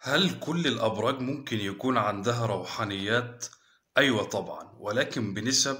هل كل الأبراج ممكن يكون عندها روحانيات؟ أيوة طبعًا، ولكن بنسب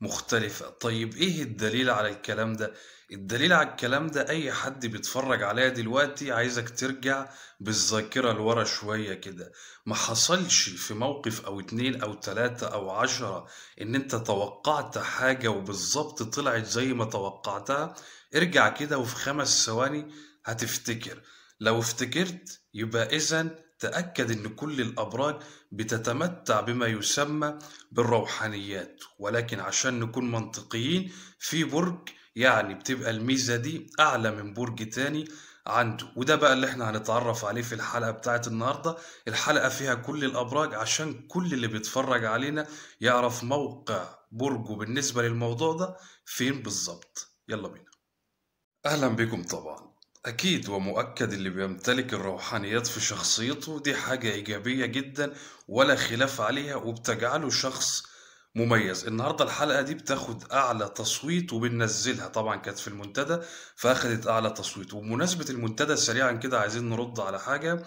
مختلفة. طيب إيه الدليل على الكلام ده؟ الدليل على الكلام ده أي حد بيتفرج عليها دلوقتي عايزك ترجع بالذاكرة لورا شوية كده، ما حصلش في موقف أو اتنين أو تلاتة أو عشرة إن أنت توقعت حاجة وبالظبط طلعت زي ما توقعتها؟ ارجع كده وفي خمس ثواني هتفتكر. لو افتكرت يبقى إذا تأكد أن كل الأبراج بتتمتع بما يسمى بالروحانيات ولكن عشان نكون منطقيين في برج يعني بتبقى الميزة دي أعلى من برج تاني عنده وده بقى اللي احنا هنتعرف عليه في الحلقة بتاعت النهاردة الحلقة فيها كل الأبراج عشان كل اللي بيتفرج علينا يعرف موقع برجه بالنسبة للموضوع ده فين بالظبط يلا بينا أهلا بكم طبعا أكيد ومؤكد اللي بيمتلك الروحانيات في شخصيته دي حاجة إيجابية جدا ولا خلاف عليها وبتجعله شخص مميز النهاردة الحلقة دي بتاخد أعلى تصويت وبننزلها طبعا كانت في المنتدى فأخدت أعلى تصويت وبمناسبة المنتدى سريعا كده عايزين نرد على حاجة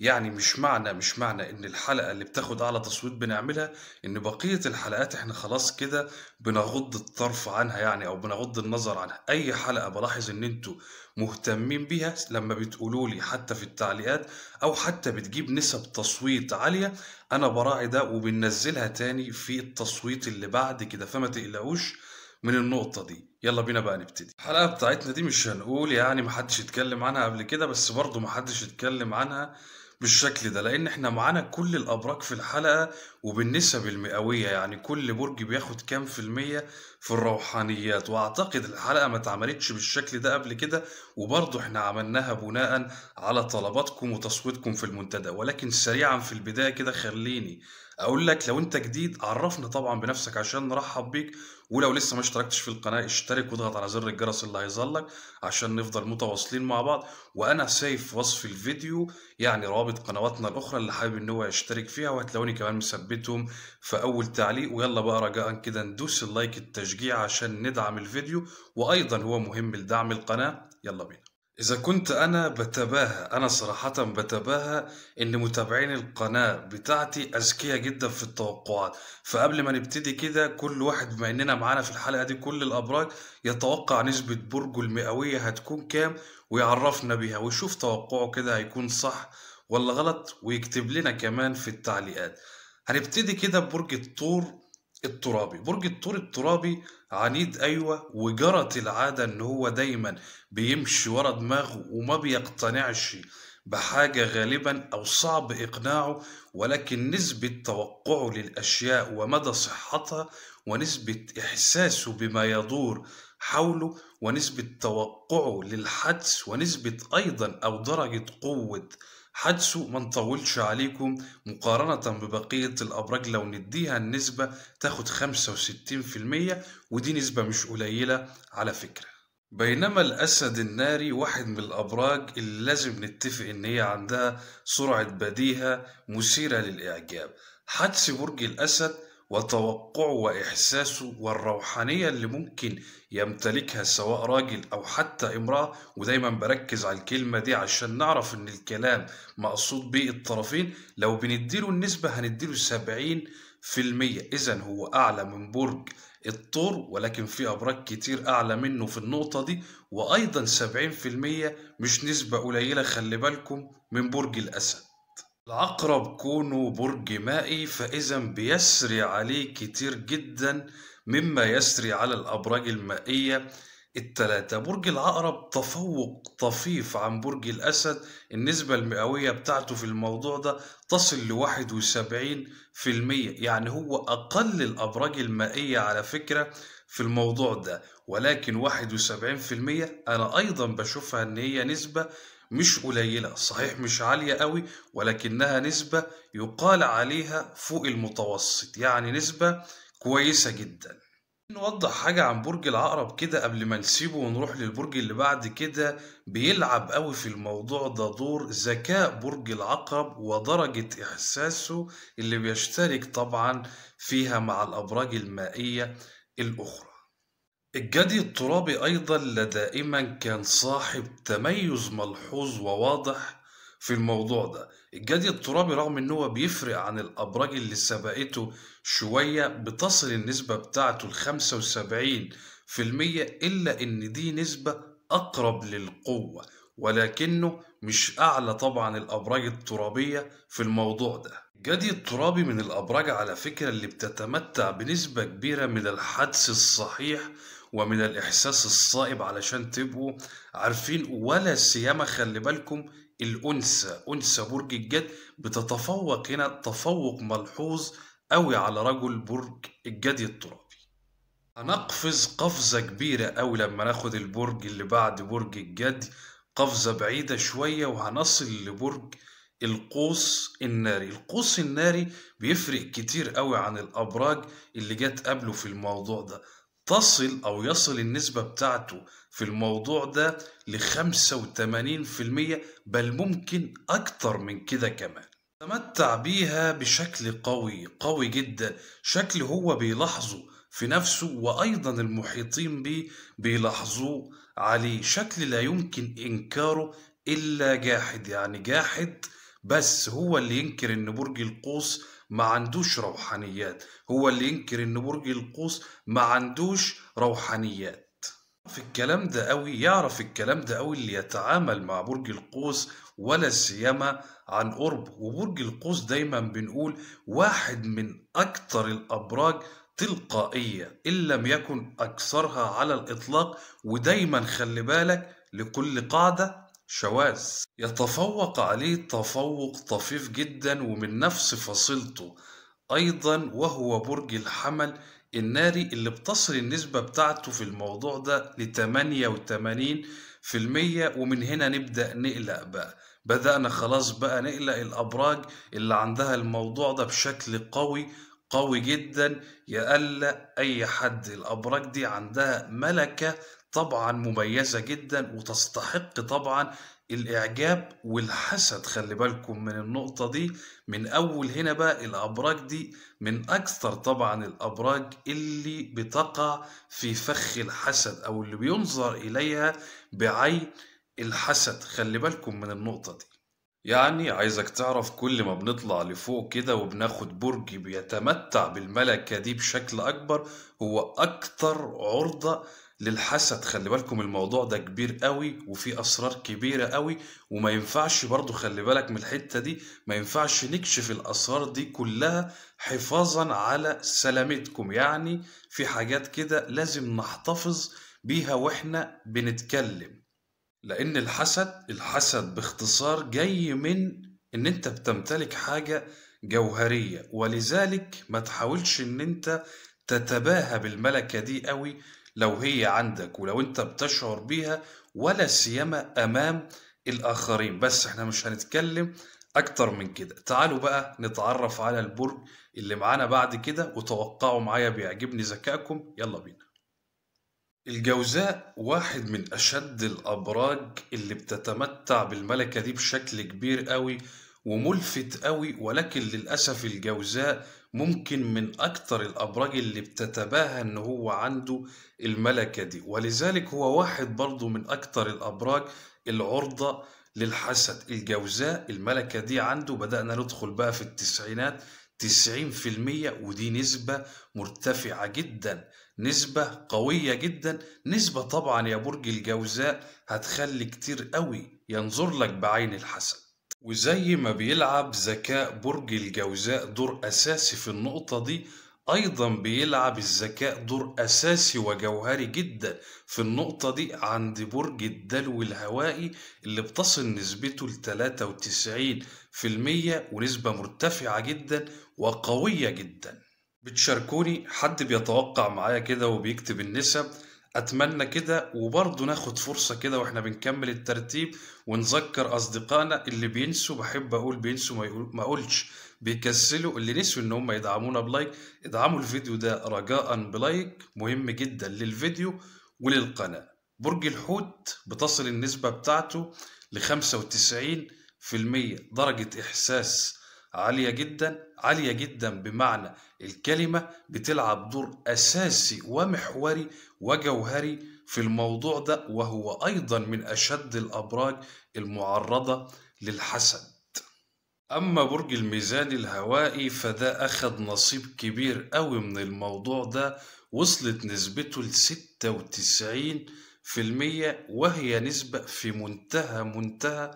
يعني مش معنى مش معنى ان الحلقه اللي بتاخد اعلى تصويت بنعملها ان بقيه الحلقات احنا خلاص كده بنغض الطرف عنها يعني او بنغض النظر عنها اي حلقه بلاحظ ان انتوا مهتمين بيها لما بتقولوا لي حتى في التعليقات او حتى بتجيب نسب تصويت عاليه انا براعي ده وبنزلها تاني في التصويت اللي بعد كده فما تقلقوش من النقطه دي يلا بينا بقى نبتدي الحلقه بتاعتنا دي مش هنقول يعني محدش يتكلم عنها قبل كده بس برضه محدش يتكلم عنها بالشكل ده لان احنا معانا كل الابراج في الحلقه وبالنسب المئويه يعني كل برج بياخد كام في الميه في الروحانيات واعتقد الحلقه ما اتعملتش بالشكل ده قبل كده وبرضه احنا عملناها بناء على طلباتكم وتصويتكم في المنتدى ولكن سريعا في البدايه كده خليني اقول لك لو انت جديد عرفنا طبعا بنفسك عشان نرحب بيك ولو لسه ما اشتركتش في القناه اشترك واضغط على زر الجرس اللي هيظلك عشان نفضل متواصلين مع بعض وانا سايف وصف الفيديو يعني روابط قنواتنا الاخرى اللي حابب ان هو يشترك فيها وهتلاقوني كمان مثبتهم في اول تعليق ويلا بقى رجاء كده ندوس اللايك التشجيع التشجيع عشان ندعم الفيديو وأيضا هو مهم لدعم القناة يلا بينا إذا كنت أنا بتباهى أنا صراحة بتباهى إن متابعين القناة بتاعتي أذكياء جدا في التوقعات فقبل ما نبتدي كده كل واحد بما إننا معانا في الحلقة دي كل الأبراج يتوقع نسبة برجه المئوية هتكون كام ويعرفنا بيها ويشوف توقعه كده هيكون صح ولا غلط ويكتب لنا كمان في التعليقات هنبتدي كده ببرج الطور الترابي برج الطور الترابي عنيد أيوة وجرت العادة إن هو دايما بيمشي ورا دماغه وما بيقتنعش بحاجة غالبا أو صعب إقناعه ولكن نسبة توقعه للأشياء ومدى صحتها ونسبة إحساسه بما يدور حوله ونسبة توقعه للحدث ونسبة أيضا أو درجة قوة حدسه ما نطولش عليكم مقارنة ببقية الأبراج لو نديها النسبة تاخد 65% ودي نسبة مش قليلة على فكرة بينما الأسد الناري واحد من الأبراج اللي لازم نتفق إن هي عندها سرعة بديهة مثيرة للإعجاب حدس برج الأسد وتوقعه وإحساسه والروحانية اللي ممكن يمتلكها سواء راجل أو حتى امرأة ودايما بركز على الكلمة دي عشان نعرف إن الكلام مقصود به الطرفين لو بنديله النسبة هنديله سبعين في المية إذا هو أعلى من برج الطور ولكن في أبراج كتير أعلى منه في النقطة دي وأيضا سبعين في المية مش نسبة قليلة خلي بالكم من برج الأسد العقرب كونه برج مائي فإذا بيسري عليه كتير جدا مما يسري على الأبراج المائية التلاتة برج العقرب تفوق طفيف عن برج الأسد النسبة المئوية بتاعته في الموضوع ده تصل لواحد وسبعين في المية يعني هو أقل الأبراج المائية على فكرة في الموضوع ده ولكن واحد وسبعين في المية أنا أيضا بشوفها إن هي نسبة مش قليلة صحيح مش عالية قوي ولكنها نسبة يقال عليها فوق المتوسط يعني نسبة كويسة جدا نوضح حاجة عن برج العقرب كده قبل ما نسيبه ونروح للبرج اللي بعد كده بيلعب قوي في الموضوع ده دور ذكاء برج العقرب ودرجة إحساسه اللي بيشترك طبعا فيها مع الأبراج المائية الأخرى الجدي الترابي أيضا لدائما كان صاحب تميز ملحوظ وواضح في الموضوع ده الجدي الترابي رغم أنه بيفرق عن الابراج اللي سبقته شوية بتصل النسبة بتاعته لخمسة وسبعين في المية الا ان دي نسبة اقرب للقوة ولكنه مش اعلى طبعا الابراج الترابية في الموضوع ده الجدي الترابي من الأبراج على فكرة اللي بتتمتع بنسبة كبيرة من الحدس الصحيح ومن الإحساس الصائب علشان تبقوا عارفين ولا سيما خلي بالكم الأنثى أنثى برج الجد بتتفوق هنا تفوق ملحوظ أوي على رجل برج الجدي الترابي هنقفز قفزة كبيرة أوي لما ناخد البرج اللي بعد برج الجدي قفزة بعيدة شوية وهنصل لبرج القوس الناري القوس الناري بيفرق كتير قوي عن الأبراج اللي جت قبله في الموضوع ده تصل أو يصل النسبة بتاعته في الموضوع ده ل 85% بل ممكن أكتر من كده كمان تمتع بيها بشكل قوي قوي جدا شكل هو بيلاحظه في نفسه وأيضا المحيطين بيه بيلاحظوه عليه شكل لا يمكن إنكاره إلا جاحد يعني جاحد بس هو اللي ينكر ان برج القوس ما عندوش روحانيات هو اللي ينكر ان برج القوس ما عندوش روحانيات في الكلام ده قوي يعرف الكلام ده قوي اللي يتعامل مع برج القوس ولا سيما عن قرب وبرج القوس دايما بنقول واحد من اكثر الابراج تلقائية إن لم يكن أكثرها على الإطلاق ودايما خلي بالك لكل قاعدة شواذ يتفوق عليه تفوق طفيف جدا ومن نفس فصيلته أيضا وهو برج الحمل الناري اللي بتصل النسبة بتاعته في الموضوع ده ل المية ومن هنا نبدأ نقلق بقى بدأنا خلاص بقى نقلق الأبراج اللي عندها الموضوع ده بشكل قوي قوي جدا يقلق أي حد الأبراج دي عندها ملكة طبعا مميزة جدا وتستحق طبعا الإعجاب والحسد خلي بالكم من النقطة دي من أول هنا بقى الأبراج دي من أكثر طبعا الأبراج اللي بتقع في فخ الحسد أو اللي بينظر إليها بعين الحسد خلي بالكم من النقطة دي يعني عايزك تعرف كل ما بنطلع لفوق كده وبناخد برج بيتمتع بالملكة دي بشكل أكبر هو أكتر عرضة للحسد خلي بالكم الموضوع ده كبير قوي وفيه أسرار كبيرة قوي وما ينفعش برضو خلي بالك من الحتة دي ما ينفعش نكشف الأسرار دي كلها حفاظا على سلامتكم يعني في حاجات كده لازم نحتفظ بيها وإحنا بنتكلم لأن الحسد الحسد باختصار جاي من إن أنت بتمتلك حاجة جوهرية ولذلك ما تحاولش إن أنت تتباهى بالملكة دي قوي لو هي عندك ولو أنت بتشعر بيها ولا سيما أمام الآخرين بس إحنا مش هنتكلم أكتر من كده تعالوا بقى نتعرف على البرج اللي معانا بعد كده وتوقعوا معايا بيعجبني ذكائكم يلا بينا الجوزاء واحد من أشد الأبراج اللي بتتمتع بالملكة دي بشكل كبير قوي وملفت قوي ولكن للأسف الجوزاء ممكن من أكتر الأبراج اللي بتتباهى إن هو عنده الملكة دي ولذلك هو واحد برضه من أكتر الأبراج العرضة للحسد الجوزاء الملكة دي عنده بدأنا ندخل بقى في التسعينات تسعين في المية ودي نسبة مرتفعة جدا نسبة قوية جدا نسبة طبعا يا برج الجوزاء هتخلي كتير قوي ينظر لك بعين الحسد وزي ما بيلعب ذكاء برج الجوزاء دور أساسي في النقطة دي أيضا بيلعب الذكاء دور أساسي وجوهري جدا في النقطة دي عند برج الدلو الهوائي اللي بتصل نسبته ل 93% ونسبة مرتفعة جدا وقوية جدا بتشاركوني حد بيتوقع معايا كده وبيكتب النسب اتمنى كده وبرضه ناخد فرصة كده واحنا بنكمل الترتيب ونذكر اصدقائنا اللي بينسوا بحب اقول بينسوا ما, يقول ما اقولش بيكسلوا اللي نسوا ان هم يدعمونا بلايك ادعموا الفيديو ده رجاء بلايك مهم جدا للفيديو وللقناة برج الحوت بتصل النسبة بتاعته ل 95% درجة احساس عالية جدا عالية جدا بمعنى الكلمة بتلعب دور أساسي ومحوري وجوهري في الموضوع ده وهو أيضا من أشد الأبراج المعرضة للحسد أما برج الميزان الهوائي فده أخد نصيب كبير قوي من الموضوع ده وصلت نسبته لستة وتسعين في المية وهي نسبة في منتهى منتهى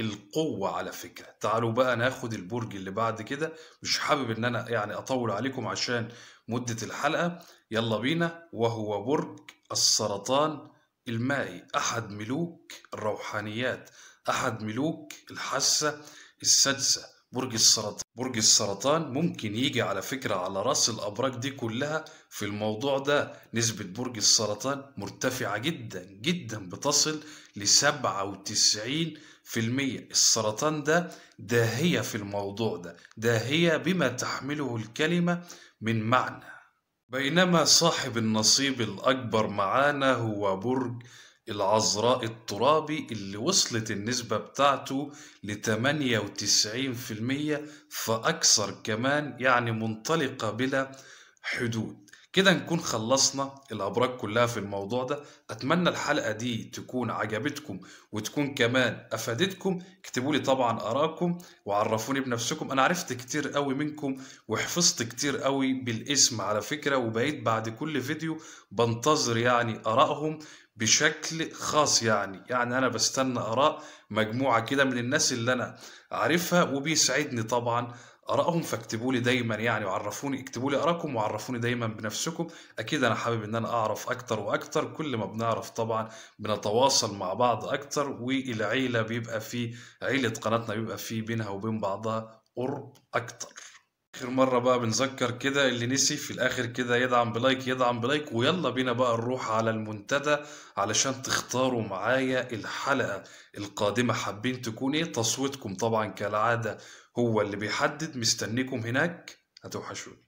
القوة على فكرة تعالوا بقى ناخد البرج اللي بعد كده مش حابب ان انا يعني اطول عليكم عشان مدة الحلقة يلا بينا وهو برج السرطان المائي احد ملوك الروحانيات احد ملوك الحاسة السادسة برج السرطان برج السرطان ممكن يجي على فكرة على رأس الأبراج دي كلها في الموضوع ده نسبة برج السرطان مرتفعة جدا جدا بتصل لسبعة وتسعين في المية السرطان ده داهية في الموضوع ده داهية بما تحمله الكلمة من معنى بينما صاحب النصيب الأكبر معانا هو برج العذراء الترابي اللي وصلت النسبة بتاعته ل 98% فأكثر كمان يعني منطلقة بلا حدود كده نكون خلصنا الأبراج كلها في الموضوع ده أتمنى الحلقة دي تكون عجبتكم وتكون كمان أفادتكم اكتبوا لي طبعا أراكم وعرفوني بنفسكم أنا عرفت كتير قوي منكم وحفظت كتير قوي بالاسم على فكرة وبقيت بعد كل فيديو بنتظر يعني آرائهم بشكل خاص يعني يعني أنا بستنى آراء مجموعة كده من الناس اللي أنا عارفها وبيسعدني طبعا ارائهم فاكتبوا لي دايما يعني وعرفوني اكتبوا لي ارائكم وعرفوني دايما بنفسكم اكيد انا حابب ان انا اعرف اكتر واكتر كل ما بنعرف طبعا بنتواصل مع بعض اكتر والعيله بيبقى في عيله قناتنا بيبقى في بينها وبين بعضها قرب اكتر اخر مره بقى بنذكر كده اللي نسي في الاخر كده يدعم بلايك يدعم بلايك ويلا بينا بقى نروح على المنتدى علشان تختاروا معايا الحلقه القادمه حابين تكون ايه تصويتكم طبعا كالعاده هو اللي بيحدد مستنيكم هناك هتوحشوني